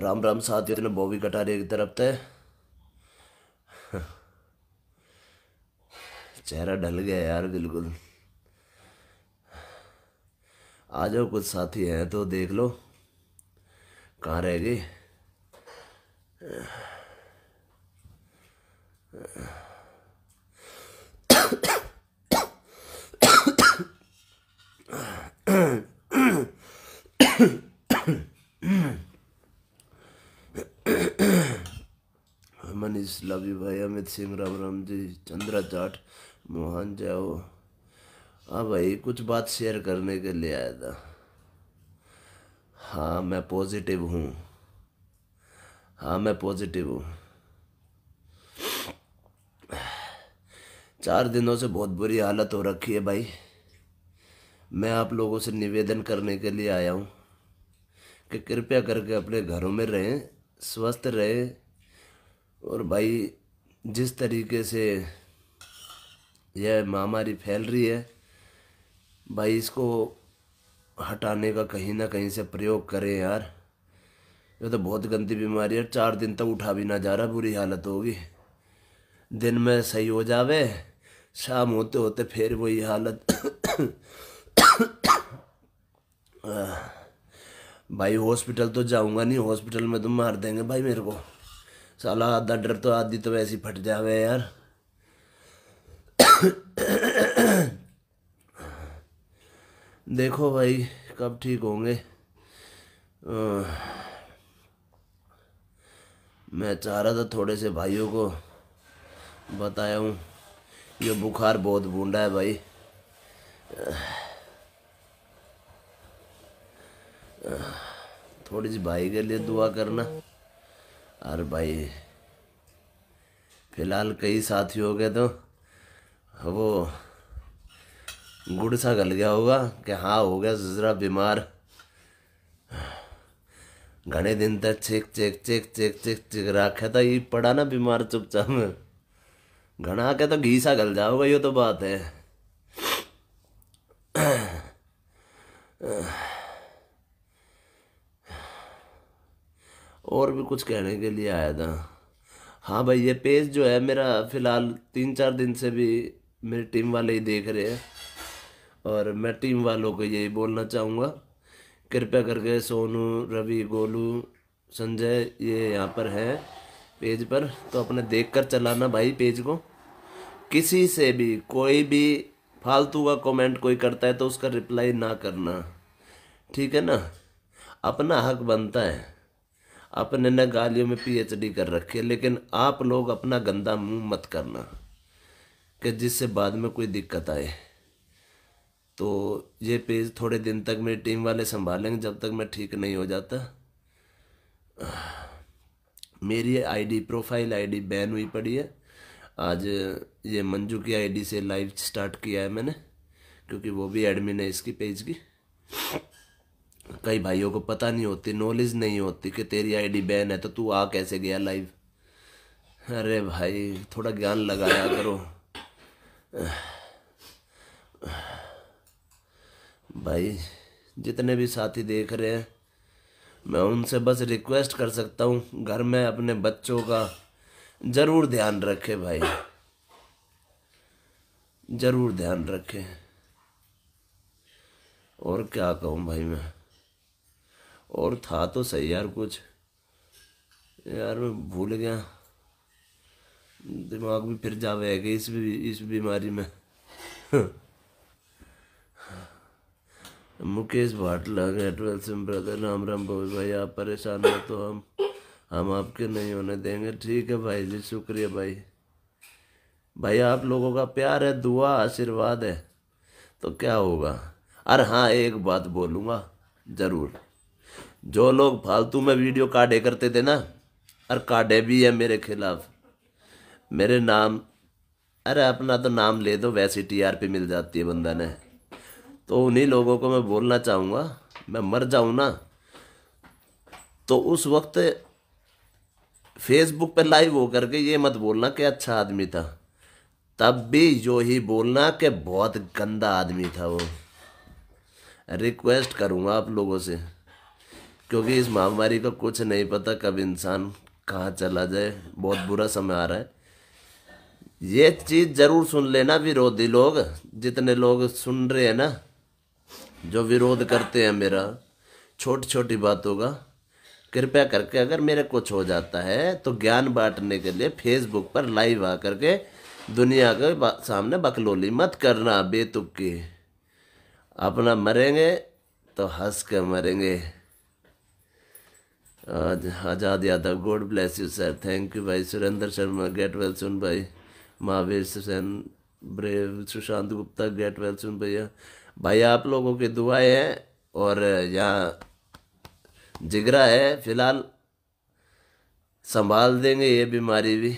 राम राम साथियों इतने बॉबी कटारिया की तरफ थे चेहरा ढल गया यार बिल्कुल आ जाओ कुछ साथी हैं तो देख लो कहाँ रह गए दिस लवी भाई अमित सिंह राम राम जी चंद्रा जाट मोहन जाओ हाँ भाई कुछ बात शेयर करने के लिए आया था हाँ मैं पॉजिटिव हूँ हाँ मैं पॉजिटिव हूँ चार दिनों से बहुत बुरी हालत हो रखी है भाई मैं आप लोगों से निवेदन करने के लिए आया हूँ कि कृपया करके अपने घरों में रहें स्वस्थ रहें और भाई जिस तरीके से यह महामारी फैल रही है भाई इसको हटाने का कहीं ना कहीं से प्रयोग करें यार ये तो बहुत गंदी बीमारी है चार दिन तक उठा भी ना जा रहा बुरी हालत होगी दिन में सही हो जावे शाम होते होते फिर वही हालत भाई हॉस्पिटल तो जाऊंगा नहीं हॉस्पिटल में तो मार देंगे भाई मेरे को साला आधा डर तो आधी तो वैसी फट जावे यार देखो भाई कब ठीक होंगे मैं चाह रहा था थोड़े से भाइयों को बताया हूँ ये बुखार बहुत बूंदा है भाई थोड़ी सी भाई के लिए दुआ करना अरे भाई फिलहाल कई साथी हो गए तो वो गुड़ सा गल गया होगा कि हाँ हो गया जरा बीमार घने दिन तक check check check check check check रखे था ये पड़ा ना बीमार चुपचाप घना के तो घी सा गल जाओगे ये तो बात है और भी कुछ कहने के लिए आया था हाँ भाई ये पेज जो है मेरा फ़िलहाल तीन चार दिन से भी मेरी टीम वाले ही देख रहे हैं और मैं टीम वालों को यही बोलना चाहूँगा कृपया करके सोनू रवि गोलू संजय ये यहाँ पर है पेज पर तो अपने देख कर चलाना भाई पेज को किसी से भी कोई भी फालतू का कमेंट कोई करता है तो उसका रिप्लाई ना करना ठीक है ना अपना हक बनता है अपने न गालियों में पीएचडी कर रखी है लेकिन आप लोग अपना गंदा मुंह मत करना कि जिससे बाद में कोई दिक्कत आए तो ये पेज थोड़े दिन तक मेरी टीम वाले संभालेंगे जब तक मैं ठीक नहीं हो जाता मेरी आईडी प्रोफाइल आईडी बैन हुई पड़ी है आज ये मंजू की आईडी से लाइव स्टार्ट किया है मैंने क्योंकि वो भी एडमिन है इसकी पेज की कई भाइयों को पता नहीं होती नॉलेज नहीं होती कि तेरी आईडी बैन है तो तू आ कैसे गया लाइव अरे भाई थोड़ा ज्ञान लगाया करो भाई जितने भी साथी देख रहे हैं मैं उनसे बस रिक्वेस्ट कर सकता हूँ घर में अपने बच्चों का ज़रूर ध्यान रखें भाई ज़रूर ध्यान रखें और क्या कहूँ भाई मैं और था तो सही यार कुछ यार मैं भूल गया दिमाग भी फिर जावेगा इस भी इस बीमारी में मुकेश भाटला ट्वेल्थ सिंह ब्रदर राम राम भाई भाई आप परेशान हो तो हम हम आपके नहीं होने देंगे ठीक है भाई जी शुक्रिया भाई भाई आप लोगों का प्यार है दुआ आशीर्वाद है तो क्या होगा अरे हाँ एक बात बोलूँगा ज़रूर जो लोग फालतू में वीडियो काटे करते थे ना और काटे भी है मेरे खिलाफ मेरे नाम अरे अपना तो नाम ले दो वैसे टीआरपी मिल जाती है बंदा ने तो उन्हीं लोगों को मैं बोलना चाहूँगा मैं मर जाऊँ ना तो उस वक्त फेसबुक पर लाइव हो करके ये मत बोलना कि अच्छा आदमी था तब भी यो ही बोलना कि बहुत गंदा आदमी था वो रिक्वेस्ट करूँगा आप लोगों से क्योंकि इस महामारी का कुछ नहीं पता कब इंसान कहाँ चला जाए बहुत बुरा समय आ रहा है ये चीज़ जरूर सुन लेना विरोधी लोग जितने लोग सुन रहे हैं ना जो विरोध करते हैं मेरा छोटी छोटी बातों का कृपया करके अगर मेरे कुछ हो जाता है तो ज्ञान बांटने के लिए फेसबुक पर लाइव आ करके दुनिया के सामने बकलोली मत करना बेतुक्की अपना मरेंगे तो हंस के मरेंगे Azad Yadav god bless you sir thank you भाई Surendra Sharma get well soon भाई Mahavir Sen brave Sushant Gupta get well soon भैया भाई आप लोगों की दुआएं हैं और यहाँ जिगरा है फिलहाल संभाल देंगे ये बीमारी भी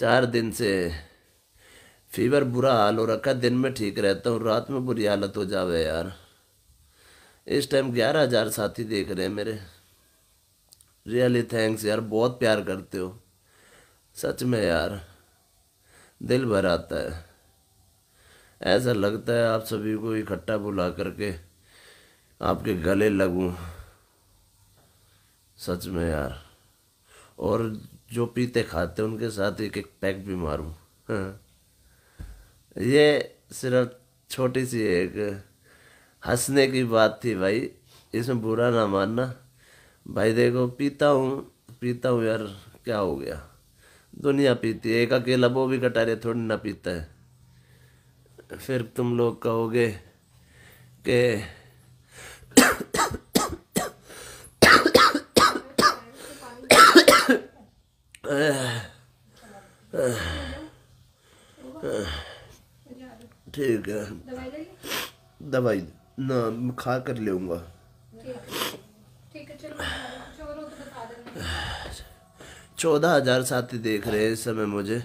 चार दिन से फीवर बुरा हाल हो रखा दिन में ठीक रहता हूँ रात में बुरी हालत हो जावे यार इस टाइम ग्यारह हज़ार साथी देख रहे हैं मेरे रियली थैंक्स यार बहुत प्यार करते हो सच में यार दिल भर आता है ऐसा लगता है आप सभी को इकट्ठा बुला करके आपके गले लगूं सच में यार और जो पीते खाते उनके साथ एक एक पैक भी मारूं हाँ। ये सिर्फ छोटी सी एक हंसने की बात थी भाई इसमें बुरा ना मानना भाई देखो पीता हूँ पीता हूँ यार क्या हो गया दुनिया पीती है एक अकेला वो भी कटारे थोड़ी ना पीता है फिर तुम लोग कहोगे के ठीक है दवाई ना खा कर लूँगा चौदह हजार साथी देख रहे हैं इस समय मुझे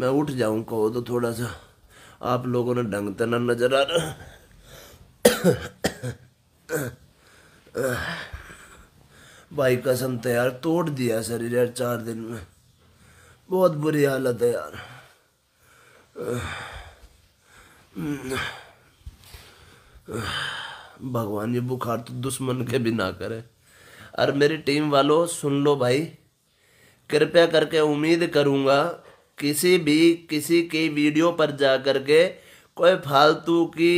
मैं उठ जाऊं कहो तो थोड़ा सा आप लोगों ने ढंग तना नजर आ रहा भाई कसम तो यार तोड़ दिया शरीर यार चार दिन में बहुत बुरी हालत है यार भगवान ये बुखार तो दुश्मन के भी ना करे और मेरी टीम वालों सुन लो भाई कृपया करके उम्मीद करूँगा किसी भी किसी की वीडियो पर जा कर के कोई फालतू की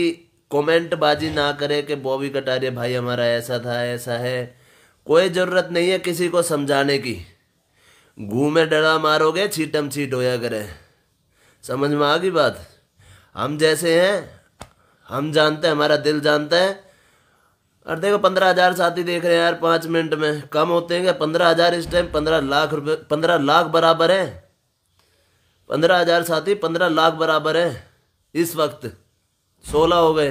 कमेंटबाजी ना करे कि बॉबी कटारिया भाई हमारा ऐसा था ऐसा है कोई ज़रूरत नहीं है किसी को समझाने की घूमे डरा मारोगे छीटम छीट होया करे समझ में आ गई बात हम जैसे हैं हम जानते हैं हमारा दिल जानता है और देखो पंद्रह हज़ार साथी देख रहे हैं यार पाँच मिनट में कम होते हैं क्या पंद्रह हज़ार इस टाइम पंद्रह लाख रुपये पंद्रह लाख बराबर है पंद्रह हज़ार साथी पंद्रह लाख बराबर है इस वक्त सोलह हो गए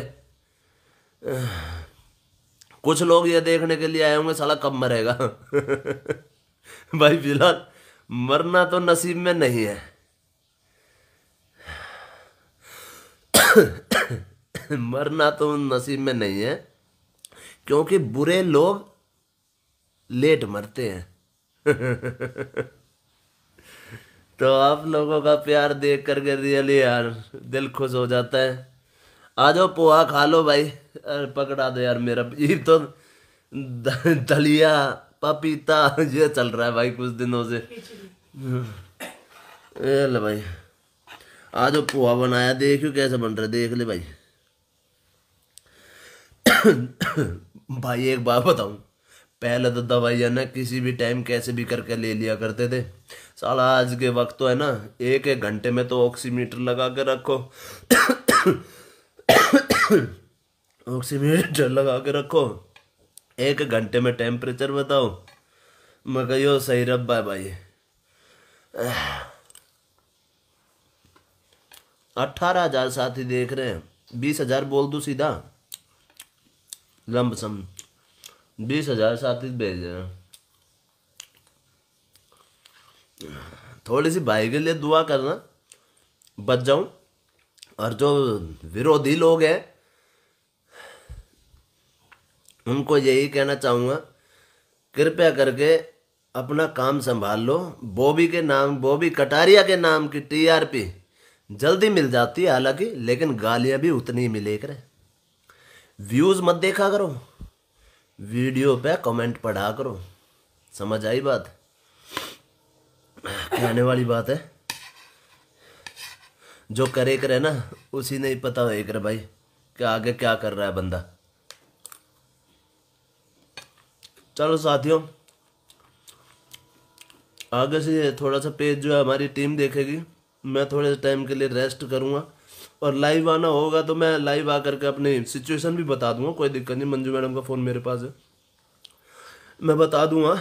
कुछ लोग ये देखने के लिए आए होंगे साला कब मरेगा भाई फिलहाल मरना तो नसीब में नहीं है मरना तो नसीब में नहीं है क्योंकि बुरे लोग लेट मरते हैं तो आप लोगों का प्यार देख कर के रियली यार दिल खुश हो जाता है आ जाओ पोहा खा लो भाई पकड़ा दो यार मेरा ये तो दलिया पपीता ये चल रहा है भाई कुछ दिनों से ले भाई आ जाओ पोहा बनाया देखियो कैसे बन रहा है देख ले भाई भाई एक बात बताऊं पहले तो दवाइयाँ ना किसी भी टाइम कैसे भी करके ले लिया करते थे साला आज के वक्त तो है ना एक एक घंटे में तो ऑक्सीमीटर लगा के रखो ऑक्सीमीटर लगा के रखो एक घंटे में टेम्परेचर बताओ मैं कही सही रब्बा है भाई अट्ठारह हजार साथी देख रहे हैं बीस हजार बोल दो सीधा लमसम बीस हजार साथ ही भेज देना थोड़ी सी भाई के लिए दुआ करना बच जाऊं और जो विरोधी लोग हैं उनको यही कहना चाहूँगा कृपया करके अपना काम संभाल लो बॉबी के नाम बॉबी कटारिया के नाम की टीआरपी जल्दी मिल जाती है हालांकि लेकिन गालियाँ भी उतनी मिले करें व्यूज मत देखा करो वीडियो पे कमेंट पढ़ा करो समझ आई बात कहने वाली बात है जो करे करे ना उसी नहीं पता होए कर भाई कि आगे क्या कर रहा है बंदा चलो साथियों आगे से थोड़ा सा पेज जो है हमारी टीम देखेगी मैं थोड़े टाइम के लिए रेस्ट करूँगा और लाइव आना होगा तो मैं लाइव आकर करके अपनी सिचुएशन भी बता दूंगा कोई दिक्कत नहीं मंजू मैडम का फ़ोन मेरे पास है मैं बता दूंगा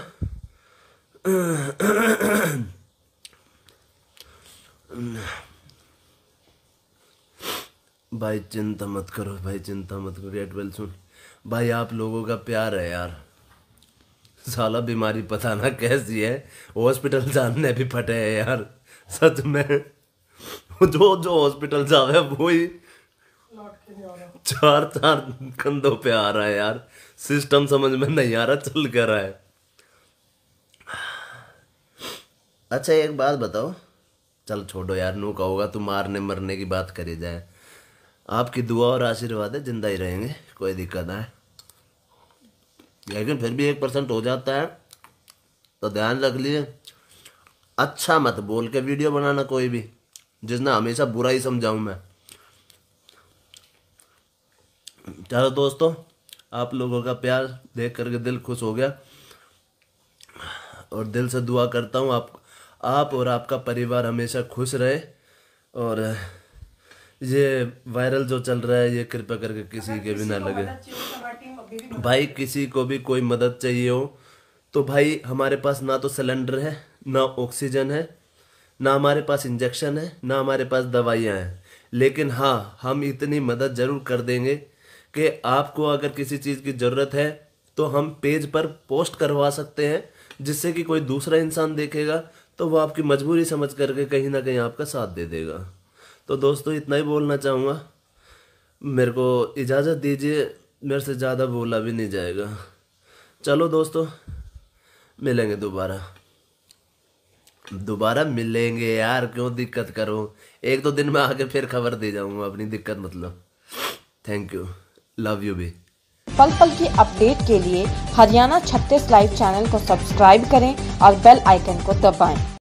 भाई चिंता मत करो भाई चिंता मत करो रेड वेल सुन भाई आप लोगों का प्यार है यार साला बीमारी पता ना कैसी है हॉस्पिटल जानने भी फटे है यार सच में जो जो हॉस्पिटल से वो ही चार चार कंधों पे आ रहा है यार सिस्टम समझ में नहीं आ रहा चल कर रहा है अच्छा एक बात बताओ चल छोड़ो यार नू होगा तू मारने मरने की बात करी जाए आपकी दुआ और आशीर्वाद है जिंदा ही रहेंगे कोई दिक्कत ना है लेकिन फिर भी एक परसेंट हो जाता है तो ध्यान रख लिए अच्छा मत बोल के वीडियो बनाना कोई भी जिसने हमेशा बुरा ही समझाऊ मैं चलो दोस्तों आप लोगों का प्यार देख करके दिल खुश हो गया और दिल से दुआ करता हूँ आप आप और आपका परिवार हमेशा खुश रहे और ये वायरल जो चल रहा है ये कृपया करके किसी के भी ना लगे तो भाई किसी को भी कोई मदद चाहिए हो तो भाई हमारे पास ना तो सिलेंडर है ना ऑक्सीजन है ना हमारे पास इंजेक्शन है ना हमारे पास दवाइयाँ हैं लेकिन हाँ हम इतनी मदद ज़रूर कर देंगे कि आपको अगर किसी चीज़ की ज़रूरत है तो हम पेज पर पोस्ट करवा सकते हैं जिससे कि कोई दूसरा इंसान देखेगा तो वो आपकी मजबूरी समझ करके कहीं ना कहीं आपका साथ दे देगा तो दोस्तों इतना ही बोलना चाहूँगा मेरे को इजाज़त दीजिए मेरे से ज़्यादा बोला भी नहीं जाएगा चलो दोस्तों मिलेंगे दोबारा दोबारा मिलेंगे यार क्यों दिक्कत करो एक दो दिन में आके फिर खबर दे जाऊंगा अपनी दिक्कत मतलब थैंक यू लव यू भी पल पल की अपडेट के लिए हरियाणा छत्तीस लाइव चैनल को सब्सक्राइब करें और बेल आइकन को दबाएं।